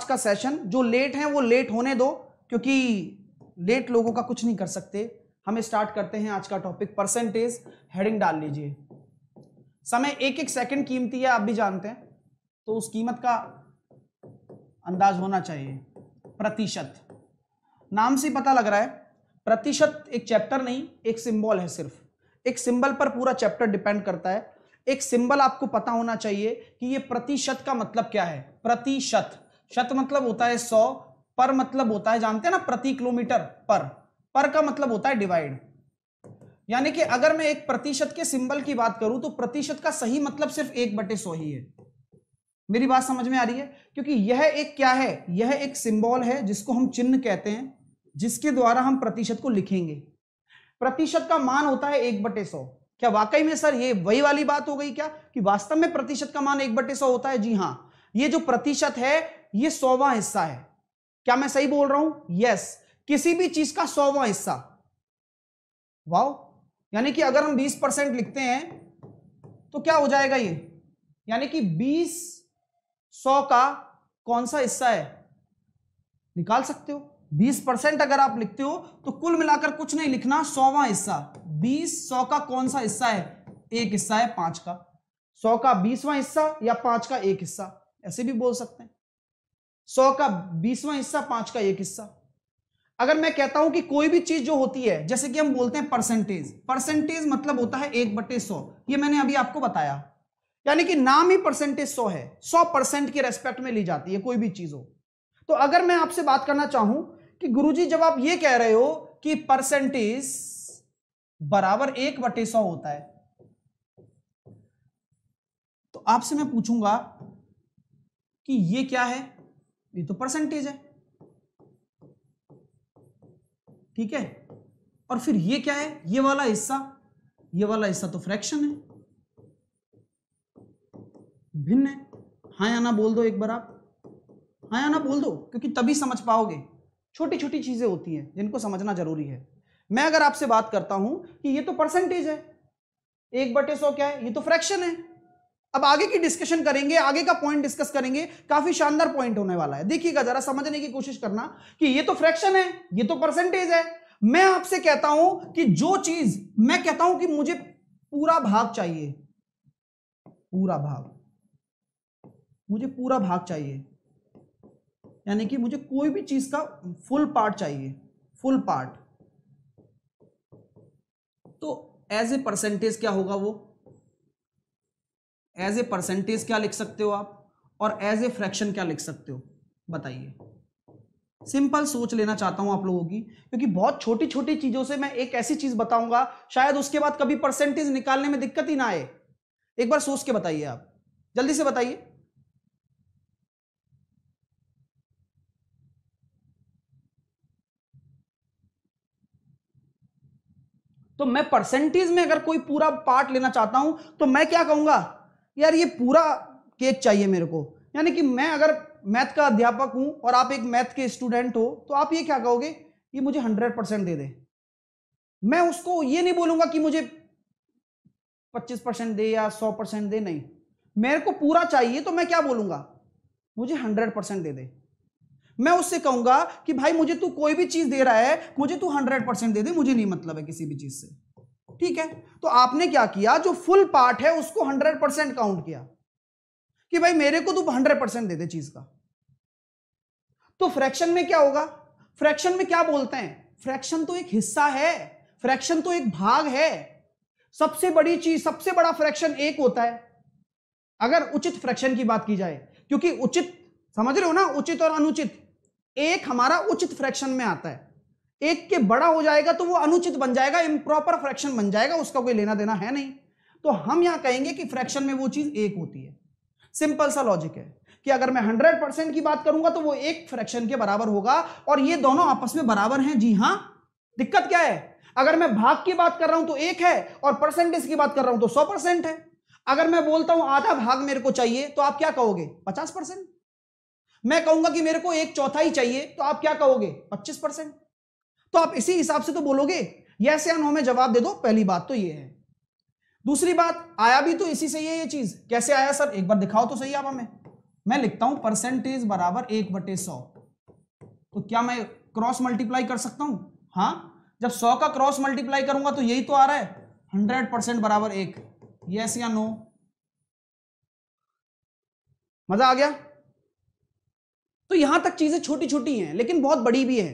आज का सेशन जो लेट हैं वो लेट होने दो क्योंकि लेट लोगों का कुछ नहीं कर सकते हम स्टार्ट करते हैं आज का टॉपिक परसेंटेज हेडिंग डाल लीजिए समय एक एक सेकंड कीमती है आप भी जानते हैं तो उस कीमत का अंदाज होना चाहिए प्रतिशत नाम से पता लग रहा है प्रतिशत एक चैप्टर नहीं एक सिंबल है सिर्फ एक सिंबल पर पूरा चैप्टर डिपेंड करता है एक सिंबल आपको पता होना चाहिए कि ये प्रतिशत का मतलब क्या है प्रतिशत शत मतलब होता है सौ पर मतलब होता है जानते हैं ना प्रति किलोमीटर पर पर का मतलब होता है डिवाइड यानी कि अगर मैं एक प्रतिशत के सिंबल की बात करूं तो प्रतिशत का सही मतलब सिर्फ एक बटे सौ ही है मेरी बात समझ में आ रही है क्योंकि यह एक क्या है यह एक सिंबल है जिसको हम चिन्ह कहते हैं जिसके द्वारा हम प्रतिशत को लिखेंगे प्रतिशत का मान होता है एक बटे सौ क्या वाकई में सर ये वही वाली बात हो गई क्या कि वास्तव में प्रतिशत का मान एक बटे सौ होता है जी हाँ ये जो प्रतिशत है ये सौवा हिस्सा है क्या मैं सही बोल रहा हूं यस किसी भी चीज का सौवा हिस्सा वाओ यानी कि अगर हम 20 परसेंट लिखते हैं तो क्या हो जाएगा ये यानी कि 20 सौ का कौन सा हिस्सा है निकाल सकते हो 20 परसेंट अगर आप लिखते हो तो कुल मिलाकर कुछ नहीं लिखना सौवा हिस्सा 20 सौ का कौन सा हिस्सा है एक हिस्सा है पांच का सौ का बीसवा हिस्सा या पांच का एक हिस्सा ऐसे भी बोल सकते हैं सौ का बीसवा हिस्सा पांच का एक हिस्सा अगर मैं कहता हूं कि कोई भी चीज जो होती है जैसे कि हम बोलते हैं परसेंटेज परसेंटेज मतलब होता है एक बटे सौ ये मैंने अभी आपको बताया यानी कि नाम ही परसेंटेज सौ है सौ परसेंट की रेस्पेक्ट में ली जाती है कोई भी चीज हो तो अगर मैं आपसे बात करना चाहूं कि जी जब आप ये कह रहे हो कि परसेंटेज बराबर एक बटे सौ होता है तो आपसे मैं पूछूंगा कि ये क्या है ये तो परसेंटेज है ठीक है और फिर ये क्या है ये वाला हिस्सा ये वाला हिस्सा तो फ्रैक्शन है भिन्न है हाँ या ना बोल दो एक बार आप हाँ या ना बोल दो क्योंकि तभी समझ पाओगे छोटी छोटी चीजें होती हैं जिनको समझना जरूरी है मैं अगर आपसे बात करता हूं कि ये तो परसेंटेज है एक बटे सौ क्या है ये तो फ्रैक्शन है अब आगे की डिस्कशन करेंगे आगे का पॉइंट डिस्कस करेंगे काफी शानदार पॉइंट होने वाला है देखिएगा जरा समझने की कोशिश करना कि ये तो फ्रैक्शन है ये तो परसेंटेज है मैं आपसे कहता हूं कि जो चीज मैं कहता हूं कि मुझे पूरा भाग चाहिए पूरा भाग मुझे पूरा भाग चाहिए यानी कि मुझे कोई भी चीज का फुल पार्ट चाहिए फुल पार्ट तो एज ए परसेंटेज क्या होगा वो एज ए परसेंटेज क्या लिख सकते हो आप और एज ए फ्रैक्शन क्या लिख सकते हो बताइए सिंपल सोच लेना चाहता हूं आप लोगों की क्योंकि बहुत छोटी छोटी चीजों से मैं एक ऐसी चीज बताऊंगा शायद उसके बाद कभी परसेंटेज निकालने में दिक्कत ही ना आए एक बार सोच के बताइए आप जल्दी से बताइए तो मैं परसेंटेज में अगर कोई पूरा पार्ट लेना चाहता हूं तो मैं क्या कहूंगा यार ये पूरा केक चाहिए मेरे को यानी कि मैं अगर मैथ का अध्यापक हूं और आप एक मैथ के स्टूडेंट हो तो आप ये क्या कहोगे ये मुझे हंड्रेड परसेंट दे दे मैं उसको ये नहीं बोलूंगा कि मुझे पच्चीस परसेंट दे या सौ परसेंट दे नहीं मेरे को पूरा चाहिए तो मैं क्या बोलूंगा मुझे हंड्रेड परसेंट दे दे मैं उससे कहूंगा कि भाई मुझे तू कोई भी चीज दे रहा है मुझे तू हंड्रेड परसेंट दे दे मुझे नहीं मतलब है किसी भी चीज से ठीक है तो आपने क्या किया जो फुल पार्ट है उसको हंड्रेड परसेंट काउंट किया कि भाई मेरे को तुम हंड्रेड परसेंट दे दे चीज का तो फ्रैक्शन में क्या होगा फ्रैक्शन में क्या बोलते हैं फ्रैक्शन तो एक हिस्सा है फ्रैक्शन तो एक भाग है सबसे बड़ी चीज सबसे बड़ा फ्रैक्शन एक होता है अगर उचित फ्रैक्शन की बात की जाए क्योंकि उचित समझ रहे हो ना उचित और अनुचित एक हमारा उचित फ्रैक्शन में आता है एक के बड़ा हो जाएगा तो वो अनुचित बन जाएगा इम्प्रॉपर फ्रैक्शन बन जाएगा उसका कोई लेना देना है नहीं तो हम यहां कहेंगे कि फ्रैक्शन में वो चीज एक होती है सिंपल सा लॉजिक है कि अगर मैं हंड्रेड परसेंट की बात करूंगा तो वो एक फ्रैक्शन के बराबर होगा और ये दोनों आपस में बराबर हैं जी हां दिक्कत क्या है अगर मैं भाग की बात कर रहा हूं तो एक है और परसेंटेज की बात कर रहा हूं तो सौ परसेंट है अगर मैं बोलता हूं आधा भाग मेरे को चाहिए तो आप क्या कहोगे पचास परसेंट मैं कहूंगा कि मेरे को एक चौथाई चाहिए तो आप क्या कहोगे पच्चीस परसेंट तो आप इसी हिसाब से तो बोलोगे यस या नो में जवाब दे दो पहली बात तो ये है दूसरी बात आया भी तो इसी से ये ये चीज कैसे आया सर एक बार दिखाओ तो सही आप हमें मैं लिखता हूं परसेंटेज बराबर एक बटे सौ तो क्या मैं क्रॉस मल्टीप्लाई कर सकता हूं हाँ जब सौ का क्रॉस मल्टीप्लाई करूंगा तो यही तो आ रहा है हंड्रेड परसेंट बराबर एक यस या नो मजा आ गया तो यहां तक चीजें छोटी छोटी हैं लेकिन बहुत बड़ी भी है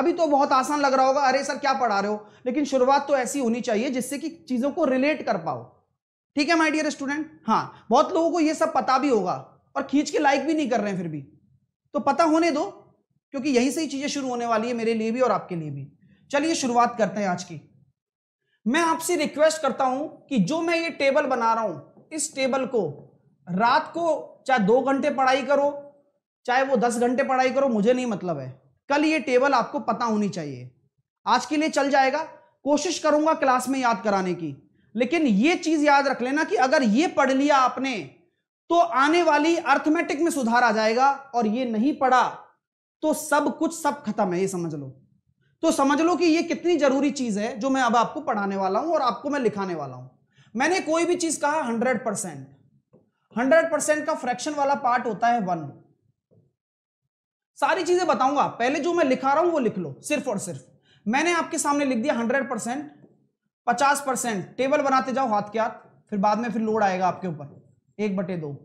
अभी तो बहुत आसान लग रहा होगा अरे सर क्या पढ़ा रहे हो लेकिन शुरुआत तो ऐसी होनी चाहिए जिससे कि चीज़ों को रिलेट कर पाओ ठीक है माय डियर स्टूडेंट हाँ बहुत लोगों को ये सब पता भी होगा और खींच के लाइक भी नहीं कर रहे हैं फिर भी तो पता होने दो क्योंकि यहीं से ही चीज़ें शुरू होने वाली है मेरे लिए भी और आपके लिए भी चलिए शुरुआत करते हैं आज की मैं आपसे रिक्वेस्ट करता हूं कि जो मैं ये टेबल बना रहा हूं इस टेबल को रात को चाहे दो घंटे पढ़ाई करो चाहे वो दस घंटे पढ़ाई करो मुझे नहीं मतलब है कल ये टेबल आपको पता होनी चाहिए आज के लिए चल जाएगा कोशिश करूंगा क्लास में याद कराने की लेकिन ये चीज याद रख लेना कि अगर ये पढ़ लिया आपने तो आने वाली अर्थमेटिक में सुधार आ जाएगा और ये नहीं पढ़ा तो सब कुछ सब खत्म है ये समझ लो तो समझ लो कि ये कितनी जरूरी चीज है जो मैं अब आपको पढ़ाने वाला हूं और आपको मैं लिखाने वाला हूं मैंने कोई भी चीज कहा हंड्रेड परसेंट हंड्रेड परसेंट का फ्रैक्शन वाला पार्ट होता है वन सारी चीजें बताऊंगा पहले जो मैं लिखा रहा हूं वो लिख लो सिर्फ और सिर्फ मैंने आपके सामने लिख दिया हंड्रेड परसेंट पचास परसेंट टेबल बनाते जाओ हाथ के हाथ फिर बाद में फिर लोड आएगा आपके ऊपर एक बटे दो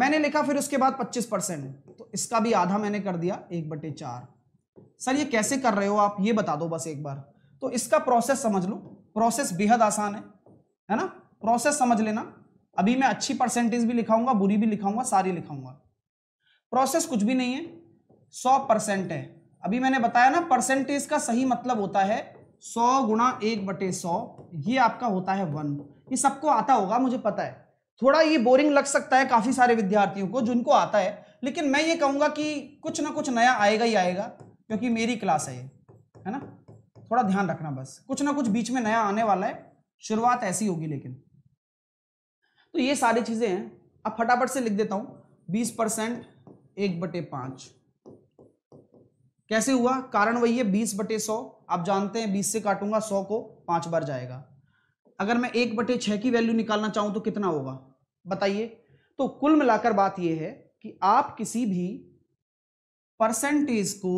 मैंने लिखा फिर उसके बाद पच्चीस परसेंट तो इसका भी आधा मैंने कर दिया एक बटे चार सर ये कैसे कर रहे हो आप ये बता दो बस एक बार तो इसका प्रोसेस समझ लो प्रोसेस बेहद आसान है है ना प्रोसेस समझ लेना अभी मैं अच्छी परसेंटेज भी लिखाऊंगा बुरी भी लिखाऊंगा सारी लिखाऊंगा प्रोसेस कुछ भी नहीं है सौ परसेंट है अभी मैंने बताया ना परसेंटेज का सही मतलब होता है सौ गुणा एक बटे सौ ये आपका होता है वन ये सबको आता होगा मुझे पता है थोड़ा ये बोरिंग लग सकता है काफ़ी सारे विद्यार्थियों को जिनको आता है लेकिन मैं ये कहूंगा कि कुछ ना कुछ नया आएगा ही आएगा क्योंकि मेरी क्लास है ये है ना थोड़ा ध्यान रखना बस कुछ ना कुछ बीच में नया आने वाला है शुरुआत ऐसी होगी लेकिन तो ये सारी चीज़ें हैं अब फटाफट से लिख देता हूं बीस परसेंट एक बटे पांच कैसे हुआ कारण वही है बीस बटे सौ आप जानते हैं बीस से काटूंगा सौ को पांच बार जाएगा अगर मैं एक बटे छह की वैल्यू निकालना चाहूं तो कितना होगा बताइए तो कुल मिलाकर बात यह है कि आप किसी भी परसेंटेज को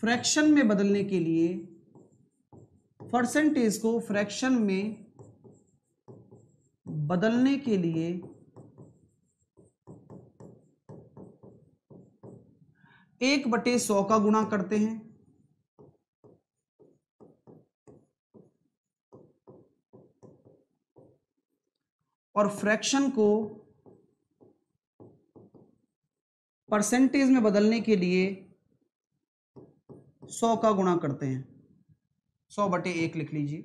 फ्रैक्शन में बदलने के लिए परसेंटेज को फ्रैक्शन में बदलने के लिए एक बटे सौ का गुणा करते हैं और फ्रैक्शन को परसेंटेज में बदलने के लिए सौ का गुणा करते हैं सौ बटे एक लिख लीजिए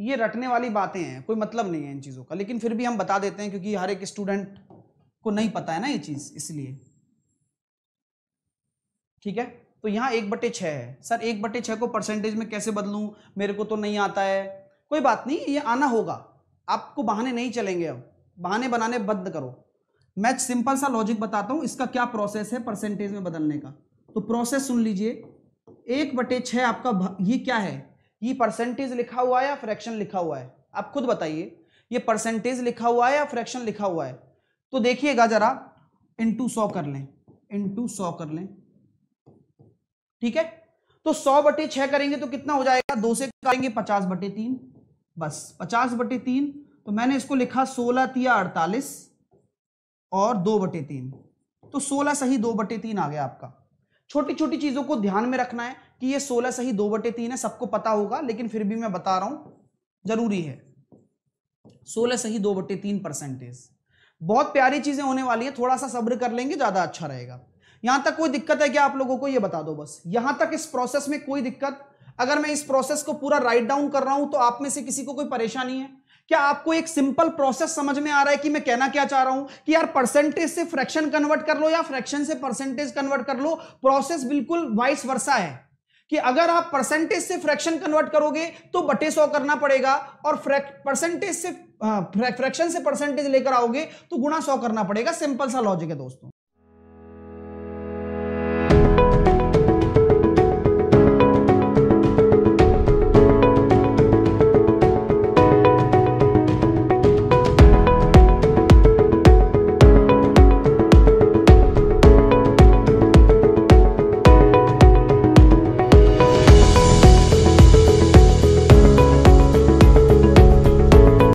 ये रटने वाली बातें हैं कोई मतलब नहीं है इन चीज़ों का लेकिन फिर भी हम बता देते हैं क्योंकि हर एक स्टूडेंट को नहीं पता है ना ये चीज़ इसलिए ठीक है तो यहाँ एक बटे छः है सर एक बटे छः को परसेंटेज में कैसे बदलूँ मेरे को तो नहीं आता है कोई बात नहीं ये आना होगा आपको बहाने नहीं चलेंगे अब बहाने बनाने बंद करो मैं सिंपल सा लॉजिक बताता हूँ इसका क्या प्रोसेस है परसेंटेज में बदलने का तो प्रोसेस सुन लीजिए एक बटे छः आपका ये क्या है ये परसेंटेज लिखा हुआ है या फ्रैक्शन लिखा हुआ है आप खुद बताइए ये परसेंटेज लिखा हुआ है या फ्रैक्शन लिखा हुआ है तो देखिएगा जरा इंटू सौ कर लें इंटू सौ कर लें ठीक है तो सौ बटे छह करेंगे तो कितना हो जाएगा दो से करेंगे पचास बटे तीन बस पचास बटे तीन तो मैंने इसको लिखा सोलह तिया अड़तालीस और दो बटे तीन तो सोलह सही दो बटे तीन आ गया आपका छोटी छोटी चीजों को ध्यान में रखना है कि ये सोलह सही दो बटे तीन है सबको पता होगा लेकिन फिर भी मैं बता रहा हूं जरूरी है सोलह सही दो बटे तीन परसेंटेज बहुत प्यारी चीजें होने वाली है थोड़ा सा सब्र कर लेंगे ज्यादा अच्छा रहेगा यहां तक कोई दिक्कत है क्या आप लोगों को यह बता दो बस यहां तक इस प्रोसेस में कोई दिक्कत अगर मैं इस प्रोसेस को पूरा राइट डाउन कर रहा हूं तो आप में से किसी को कोई परेशानी है क्या आपको एक सिंपल प्रोसेस समझ में आ रहा है कि मैं कहना क्या चाह रहा हूं कि यार परसेंटेज से फ्रैक्शन कन्वर्ट कर लो या फ्रैक्शन से परसेंटेज कन्वर्ट कर लो प्रोसेस बिल्कुल वाइस वर्षा है कि अगर आप परसेंटेज से फ्रैक्शन कन्वर्ट करोगे तो बटे सौ करना पड़ेगा और परसेंटेज से फ्रैक्शन हाँ, से परसेंटेज लेकर आओगे तो गुणा सौ करना पड़ेगा सिंपल सा लॉजिक है दोस्तों